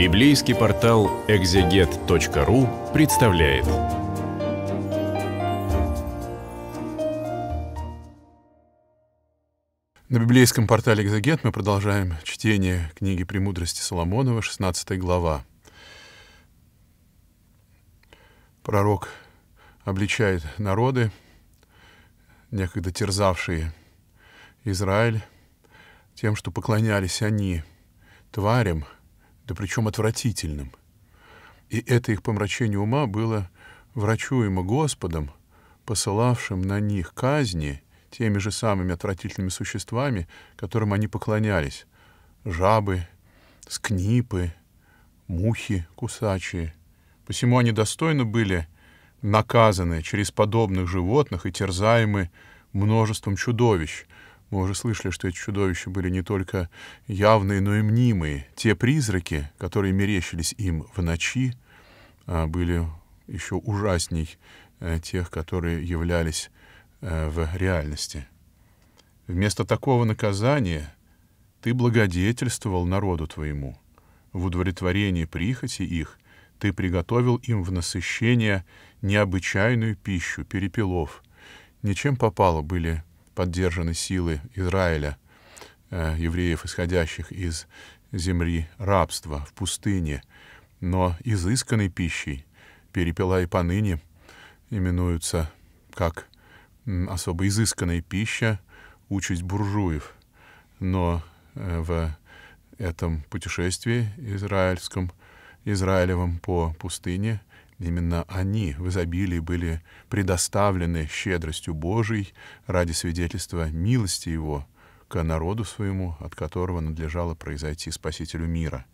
Библейский портал экзегет.ру представляет. На библейском портале «Экзегет» мы продолжаем чтение книги «Премудрости Соломонова», 16 глава. Пророк обличает народы, некогда терзавшие Израиль, тем, что поклонялись они тварям – да причем отвратительным. И это их помрачение ума было врачуемо Господом, посылавшим на них казни теми же самыми отвратительными существами, которым они поклонялись — жабы, скнипы, мухи кусачие. Посему они достойно были наказаны через подобных животных и терзаемы множеством чудовищ — мы уже слышали, что эти чудовища были не только явные, но и мнимые. Те призраки, которые мерещились им в ночи, а, были еще ужасней э, тех, которые являлись э, в реальности. Вместо такого наказания ты благодетельствовал народу твоему. В удовлетворении прихоти их ты приготовил им в насыщение необычайную пищу, перепелов. Ничем попало были поддержаны силы Израиля, э, евреев, исходящих из земли рабства в пустыне, но изысканной пищей перепела и поныне именуются как особо изысканная пища, участь буржуев. Но э, в этом путешествии израильском, израилевом по пустыне Именно они в изобилии были предоставлены щедростью Божией ради свидетельства милости Его к народу своему, от которого надлежало произойти Спасителю мира.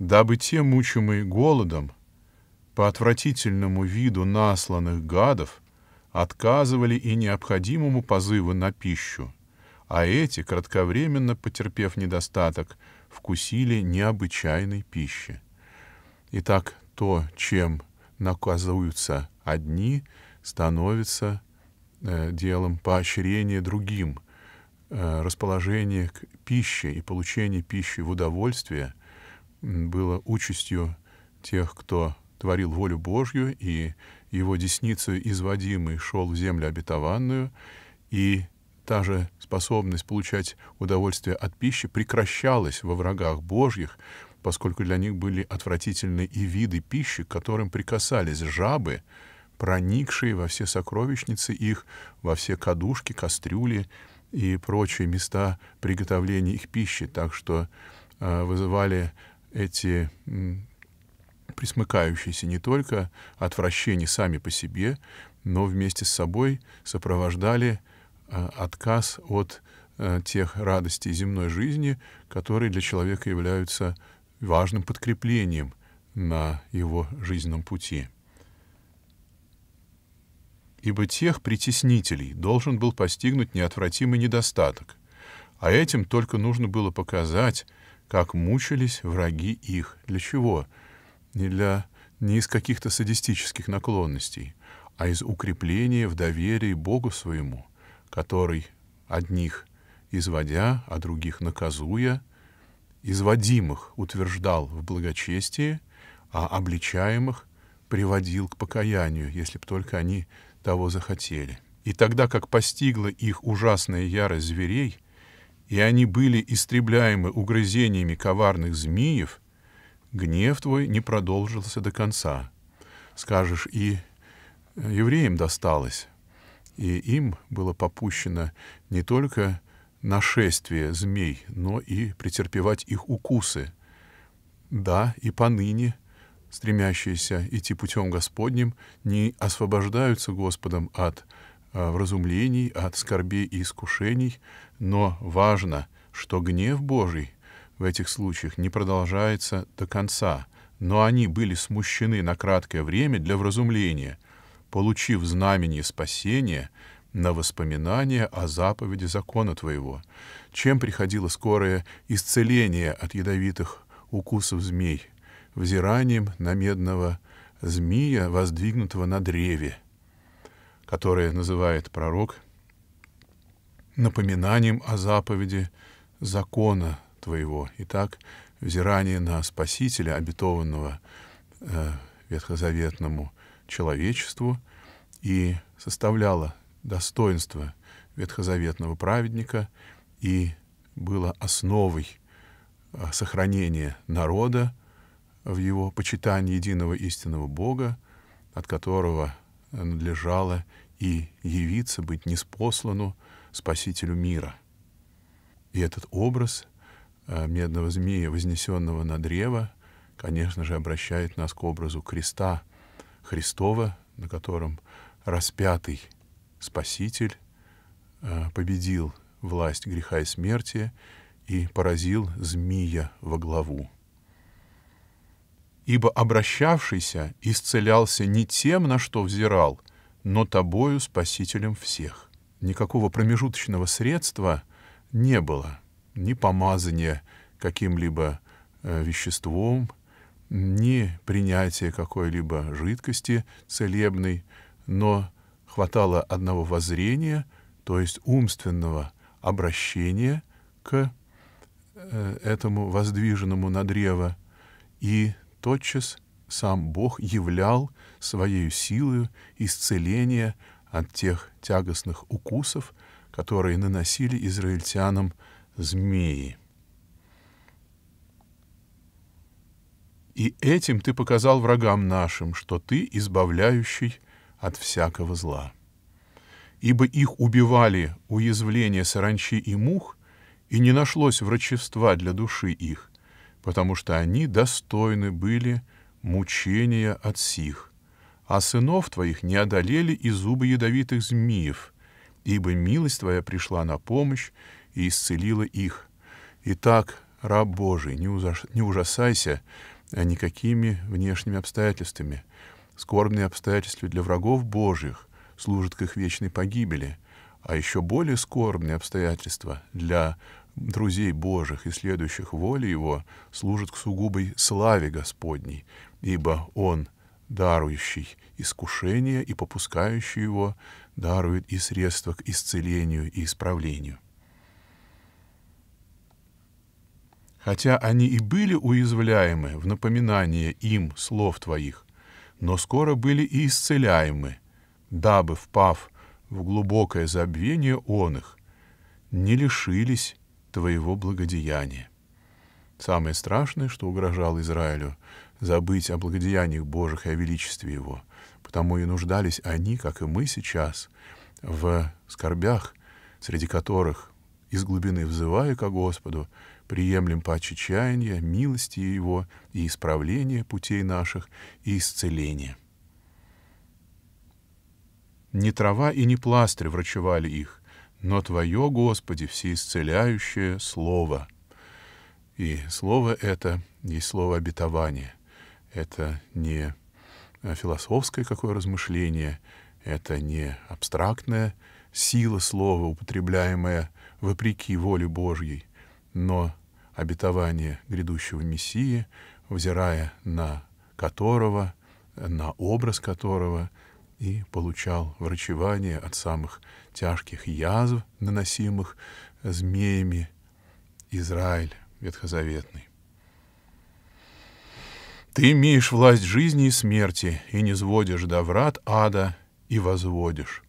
Дабы те, мучимые голодом, по отвратительному виду насланных гадов, отказывали и необходимому позыву на пищу, а эти, кратковременно потерпев недостаток, вкусили необычайной пищи. Итак, то, чем наказываются одни, становится э, делом поощрения другим. Э, расположение к пище и получение пищи в удовольствие было участью тех, кто творил волю Божью, и его десницу изводимый шел в землю обетованную, и та же способность получать удовольствие от пищи прекращалась во врагах Божьих, поскольку для них были отвратительны и виды пищи, к которым прикасались жабы, проникшие во все сокровищницы их, во все кадушки, кастрюли и прочие места приготовления их пищи, так что э, вызывали эти присмыкающиеся не только отвращение сами по себе, но вместе с собой сопровождали э, отказ от э, тех радостей земной жизни, которые для человека являются важным подкреплением на его жизненном пути. Ибо тех притеснителей должен был постигнуть неотвратимый недостаток, а этим только нужно было показать, как мучились враги их. Для чего? Не, для, не из каких-то садистических наклонностей, а из укрепления в доверии Богу своему, который одних изводя, а других наказуя — изводимых утверждал в благочестии, а обличаемых приводил к покаянию, если б только они того захотели. И тогда как постигла их ужасная ярость зверей, и они были истребляемы угрызениями коварных змеев, гнев твой не продолжился до конца. Скажешь, и э, евреям досталось, и им было попущено не только нашествие змей, но и претерпевать их укусы. Да, и поныне стремящиеся идти путем Господним не освобождаются Господом от а, вразумлений, от скорбей и искушений, но важно, что гнев Божий в этих случаях не продолжается до конца, но они были смущены на краткое время для вразумления, получив знамение спасения — на воспоминание о заповеди закона твоего, чем приходило скорое исцеление от ядовитых укусов змей, взиранием на медного змея, воздвигнутого на древе, которое называет пророк напоминанием о заповеди закона твоего. Итак, взирание на Спасителя, обетованного э, ветхозаветному человечеству, и составляло достоинство ветхозаветного праведника и было основой а, сохранения народа в его почитании единого истинного Бога, от которого надлежало и явиться, быть неспослану Спасителю мира. И этот образ а, медного змея, вознесенного на древо, конечно же, обращает нас к образу креста Христова, на котором распятый — Спаситель э, победил власть греха и смерти и поразил змея во главу. Ибо обращавшийся исцелялся не тем, на что взирал, но тобою спасителем всех. Никакого промежуточного средства не было, ни помазания каким-либо э, веществом, ни принятия какой-либо жидкости целебной, но хватало одного воззрения, то есть умственного обращения к э, этому воздвиженному на древо, и тотчас сам Бог являл своей силою исцеление от тех тягостных укусов, которые наносили израильтянам змеи. И этим ты показал врагам нашим, что ты избавляющий от всякого зла. Ибо их убивали уязвления саранчи и мух, и не нашлось врачества для души их, потому что они достойны были мучения от сих, а сынов твоих не одолели и зубы ядовитых змеев, ибо милость твоя пришла на помощь и исцелила их. Итак, раб Божий, не ужасайся никакими внешними обстоятельствами, Скорбные обстоятельства для врагов Божьих служат к их вечной погибели, а еще более скорбные обстоятельства для друзей Божьих и следующих воли Его служат к сугубой славе Господней, ибо Он, дарующий искушение и попускающий его, дарует и средства к исцелению и исправлению. Хотя они и были уязвляемы в напоминание им слов Твоих, но скоро были и исцеляемы, дабы, впав в глубокое забвение он их, не лишились твоего благодеяния. Самое страшное, что угрожало Израилю, забыть о благодеяниях Божьих и о величестве Его. Потому и нуждались они, как и мы сейчас, в скорбях, среди которых из глубины взывая ко Господу, приемлем паче чаяния, милости Его и исправления путей наших и исцеления. Не трава и не пластырь врачевали их, но Твое, Господи, всеисцеляющее Слово. И Слово это есть Слово обетования. Это не э, философское какое размышление, это не абстрактная сила слова, употребляемая вопреки воле Божьей, но обетование грядущего Мессии, взирая на которого, на образ которого, и получал врачевание от самых тяжких язв, наносимых змеями Израиль ветхозаветный. Ты имеешь власть жизни и смерти, и не сводишь до врат ада, и возводишь.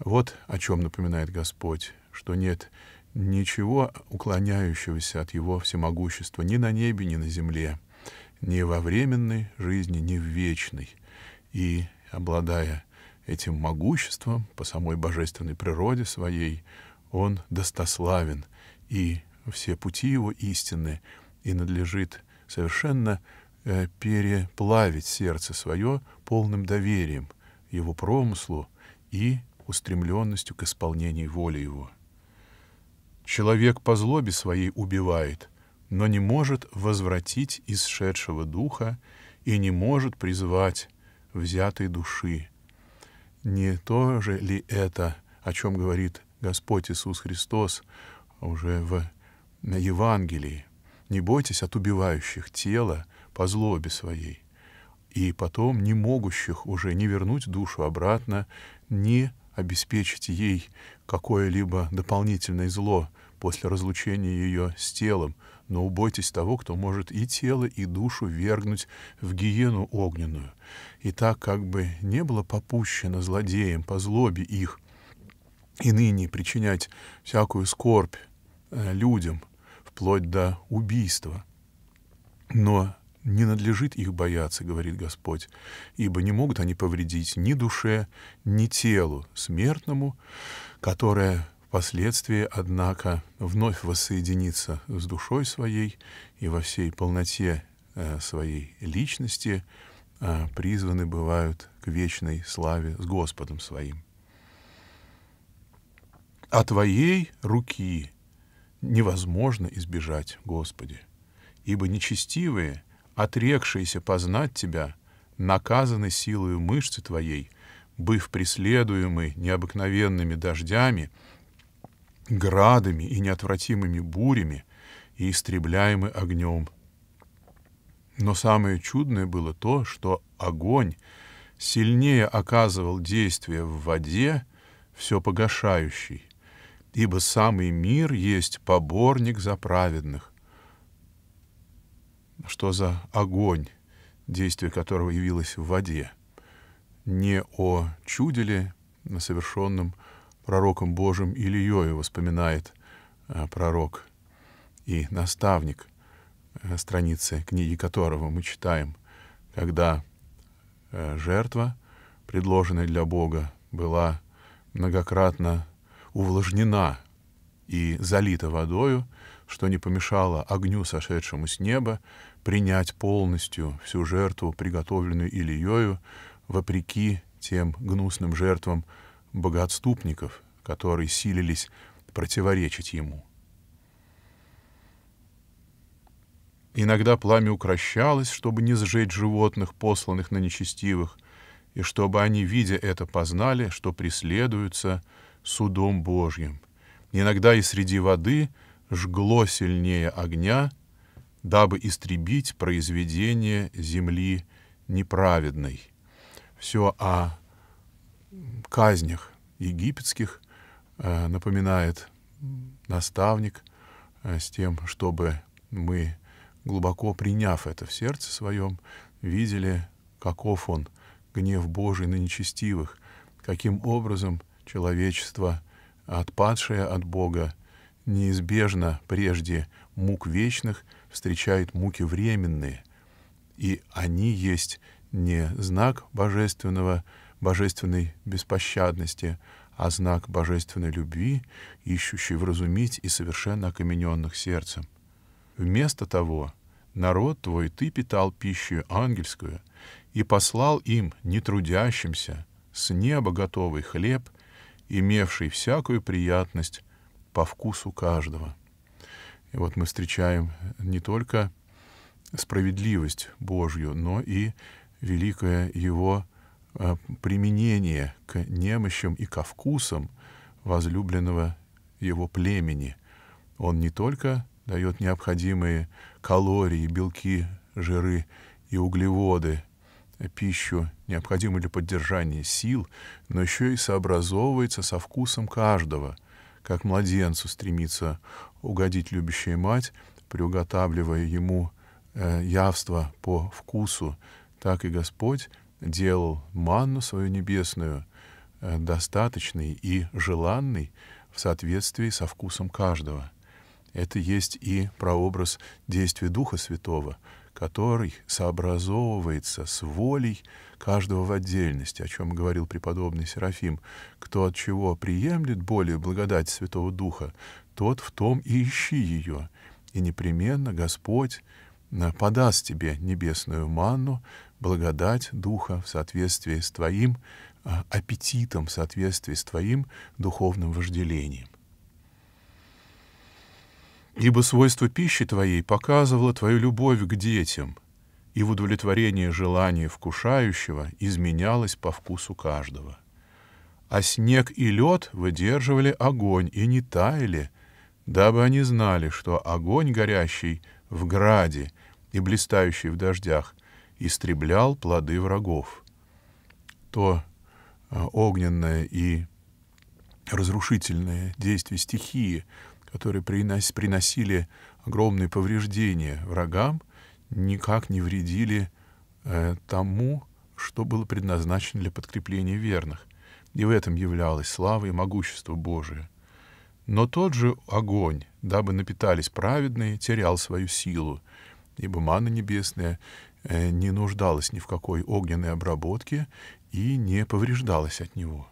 Вот о чем напоминает Господь, что нет ничего уклоняющегося от его всемогущества ни на небе, ни на земле, ни во временной жизни, ни в вечной. И, обладая этим могуществом по самой божественной природе своей, он достославен, и все пути его истины, и надлежит совершенно э, переплавить сердце свое полным доверием его промыслу и устремленностью к исполнению воли его. Человек по злобе своей убивает, но не может возвратить исшедшего духа и не может призвать взятой души. Не то же ли это, о чем говорит Господь Иисус Христос уже в Евангелии? Не бойтесь от убивающих тела по злобе своей, и потом не могущих уже не вернуть душу обратно, не обеспечить ей какое-либо дополнительное зло после разлучения ее с телом, но убойтесь того, кто может и тело, и душу вергнуть в гиену огненную. И так как бы не было попущено злодеям по злобе их и ныне причинять всякую скорбь э, людям, вплоть до убийства, но не надлежит их бояться, говорит Господь, ибо не могут они повредить ни душе, ни телу смертному, которое впоследствии, однако, вновь воссоединится с душой своей и во всей полноте э, своей личности э, призваны бывают к вечной славе с Господом своим. А твоей руки невозможно избежать, Господи, ибо нечестивые — отрекшиеся познать Тебя, наказаны силою мышцы Твоей, быв преследуемы необыкновенными дождями, градами и неотвратимыми бурями и истребляемы огнем. Но самое чудное было то, что огонь сильнее оказывал действие в воде, все погашающий, ибо самый мир есть поборник за праведных, что за огонь, действие которого явилось в воде, не о чуде чуделе, совершенном пророком Божьим Ильею, воспоминает э, пророк и наставник, э, страницы книги которого мы читаем, когда э, жертва, предложенная для Бога, была многократно увлажнена и залита водою, что не помешало огню, сошедшему с неба, принять полностью всю жертву, приготовленную Ильею, вопреки тем гнусным жертвам богоотступников, которые силились противоречить ему. Иногда пламя укращалось, чтобы не сжечь животных, посланных на нечестивых, и чтобы они, видя это, познали, что преследуются судом Божьим. Иногда и среди воды — жгло сильнее огня, дабы истребить произведение земли неправедной. Все о казнях египетских э, напоминает наставник э, с тем, чтобы мы, глубоко приняв это в сердце своем, видели, каков он, гнев Божий на нечестивых, каким образом человечество, отпадшее от Бога, неизбежно прежде мук вечных встречает муки временные, и они есть не знак божественного, божественной беспощадности, а знак божественной любви, ищущей вразумить и совершенно окамененных сердцем. Вместо того, народ твой ты питал пищу ангельскую и послал им, нетрудящимся, с неба готовый хлеб, имевший всякую приятность по вкусу каждого. И вот мы встречаем не только справедливость Божью, но и великое его э, применение к немощам и ко вкусам возлюбленного его племени. Он не только дает необходимые калории, белки, жиры и углеводы, пищу, необходимую для поддержания сил, но еще и сообразовывается со вкусом каждого, как младенцу стремится угодить любящая мать, приуготавливая ему э, явство по вкусу, так и Господь делал манну свою небесную э, достаточной и желанной в соответствии со вкусом каждого. Это есть и прообраз действия Духа Святого, который сообразовывается с волей каждого в отдельности, о чем говорил преподобный Серафим. Кто от чего приемлет более благодать Святого Духа, тот в том и ищи ее. И непременно Господь э, подаст тебе небесную манну, благодать Духа в соответствии с твоим э, аппетитом, в соответствии с твоим духовным вожделением. Ибо свойство пищи твоей показывало твою любовь к детям — и в удовлетворении желания вкушающего изменялось по вкусу каждого. А снег и лед выдерживали огонь и не таяли, дабы они знали, что огонь горящий в граде и блистающий в дождях истреблял плоды врагов. То э, огненное и разрушительное действие стихии, которые приносили огромные повреждения врагам, никак не вредили э, тому, что было предназначено для подкрепления верных. И в этом являлась слава и могущество Божие. Но тот же огонь, дабы напитались праведные, терял свою силу, ибо мана небесная э, не нуждалась ни в какой огненной обработке и не повреждалась от него.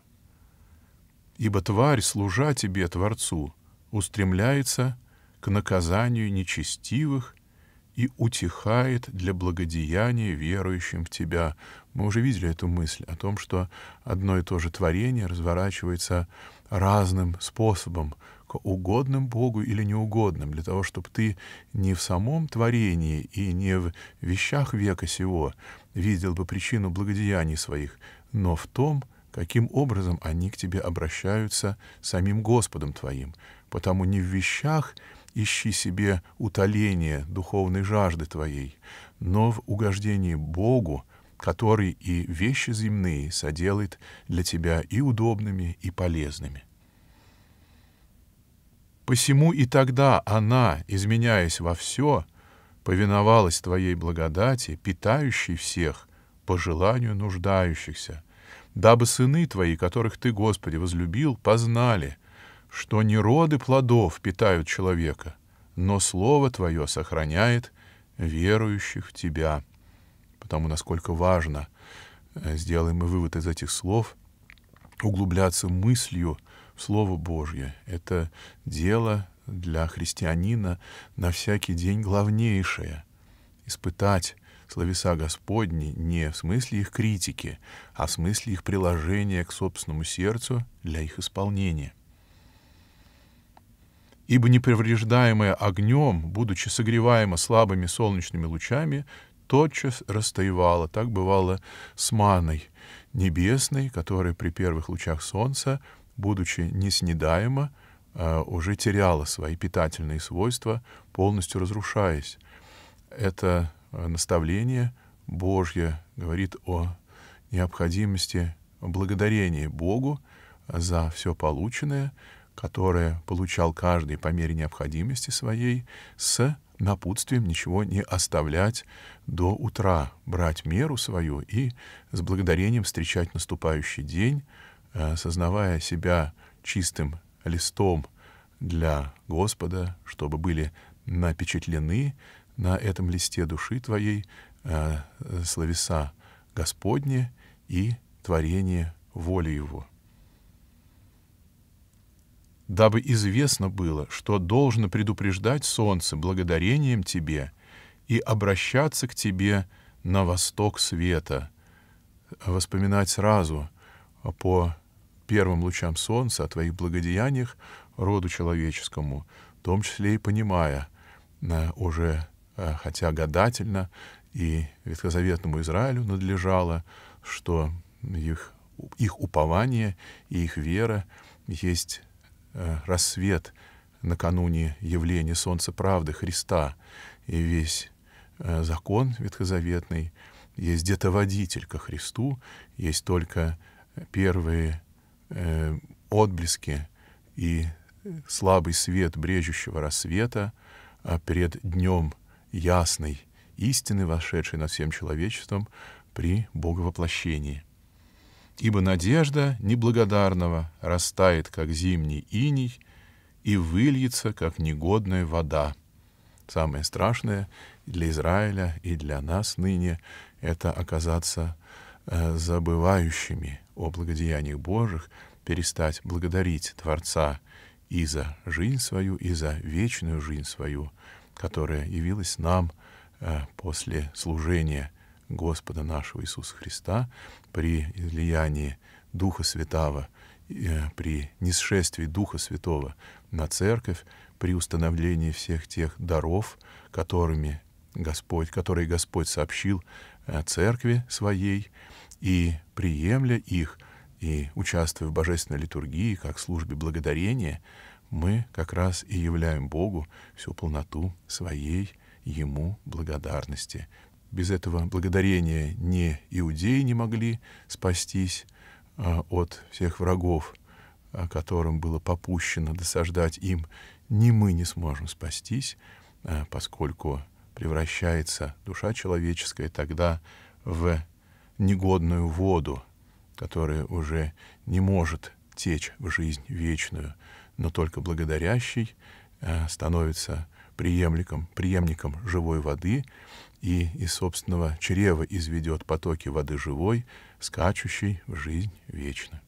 Ибо тварь, служа тебе, Творцу, устремляется к наказанию нечестивых и утихает для благодеяния верующим в тебя. Мы уже видели эту мысль о том, что одно и то же творение разворачивается разным способом, к угодным Богу или неугодным, для того, чтобы ты не в самом творении и не в вещах века сего видел бы причину благодеяний своих, но в том, каким образом они к тебе обращаются самим Господом твоим. Потому не в вещах, ищи себе утоление духовной жажды твоей, но в угождении Богу, который и вещи земные соделает для тебя и удобными, и полезными. Посему и тогда она, изменяясь во все, повиновалась Твоей благодати, питающей всех по желанию нуждающихся, дабы сыны Твои, которых Ты, Господи, возлюбил, познали, что не роды плодов питают человека, но Слово Твое сохраняет верующих в Тебя. Потому насколько важно, э, сделаем мы вывод из этих слов, углубляться мыслью в Слово Божье. Это дело для христианина на всякий день главнейшее — испытать словеса Господни не в смысле их критики, а в смысле их приложения к собственному сердцу для их исполнения — ибо неповреждаемое огнем, будучи согреваемо слабыми солнечными лучами, тотчас растаевало. Так бывало с маной небесной, которая при первых лучах солнца, будучи неснедаема, э, уже теряла свои питательные свойства, полностью разрушаясь. Это э, наставление Божье говорит о необходимости благодарения Богу за все полученное, которое получал каждый по мере необходимости своей, с напутствием ничего не оставлять до утра, брать меру свою и с благодарением встречать наступающий день, э, сознавая себя чистым листом для Господа, чтобы были напечатлены на этом листе души твоей э, э, словеса Господне и творение воли Его дабы известно было, что должно предупреждать солнце благодарением тебе и обращаться к тебе на восток света, воспоминать сразу по первым лучам солнца о твоих благодеяниях роду человеческому, в том числе и понимая э, уже, э, хотя гадательно и ветхозаветному Израилю надлежало, что их, их упование и их вера есть Э, рассвет накануне явления Солнца Правды Христа, и весь э, закон ветхозаветный, есть где-то водитель ко Христу, есть только первые э, отблески и слабый свет брежущего рассвета а перед днем ясной истины, вошедшей над всем человечеством при Боговоплощении. Ибо надежда неблагодарного растает, как зимний иней, и выльется, как негодная вода. Самое страшное для Израиля и для нас ныне — это оказаться э, забывающими о благодеяниях Божьих, перестать благодарить Творца и за жизнь свою, и за вечную жизнь свою, которая явилась нам э, после служения — Господа нашего Иисуса Христа при влиянии Духа Святого, э, при нисшествии Духа Святого на Церковь, при установлении всех тех даров, которыми Господь, которые Господь сообщил э, Церкви Своей, и приемля их, и участвуя в Божественной литургии, как службе благодарения, мы как раз и являем Богу всю полноту своей Ему благодарности без этого благодарения ни иудеи не могли спастись а, от всех врагов, а, которым было попущено досаждать им, ни мы не сможем спастись, а, поскольку превращается душа человеческая тогда в негодную воду, которая уже не может течь в жизнь вечную, но только благодарящий становится преемником, преемником живой воды, и из собственного чрева изведет потоки воды живой, скачущей в жизнь вечно.